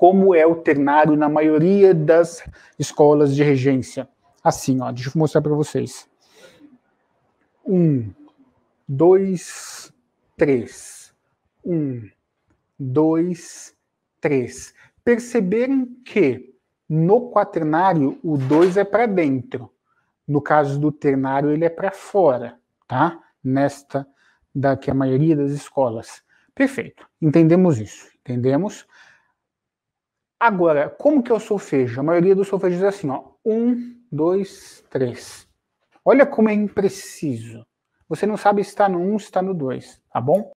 como é o ternário na maioria das escolas de regência. Assim, ó, deixa eu mostrar para vocês. Um, dois, três. Um, dois, três. Perceberam que no quaternário o dois é para dentro. No caso do ternário, ele é para fora, tá? Nesta daqui é a maioria das escolas. Perfeito. Entendemos isso. Entendemos? Agora, como que eu o solfejo? A maioria dos solfejos é assim, ó. Um, dois, três. Olha como é impreciso. Você não sabe se está no um, se está no dois, tá bom?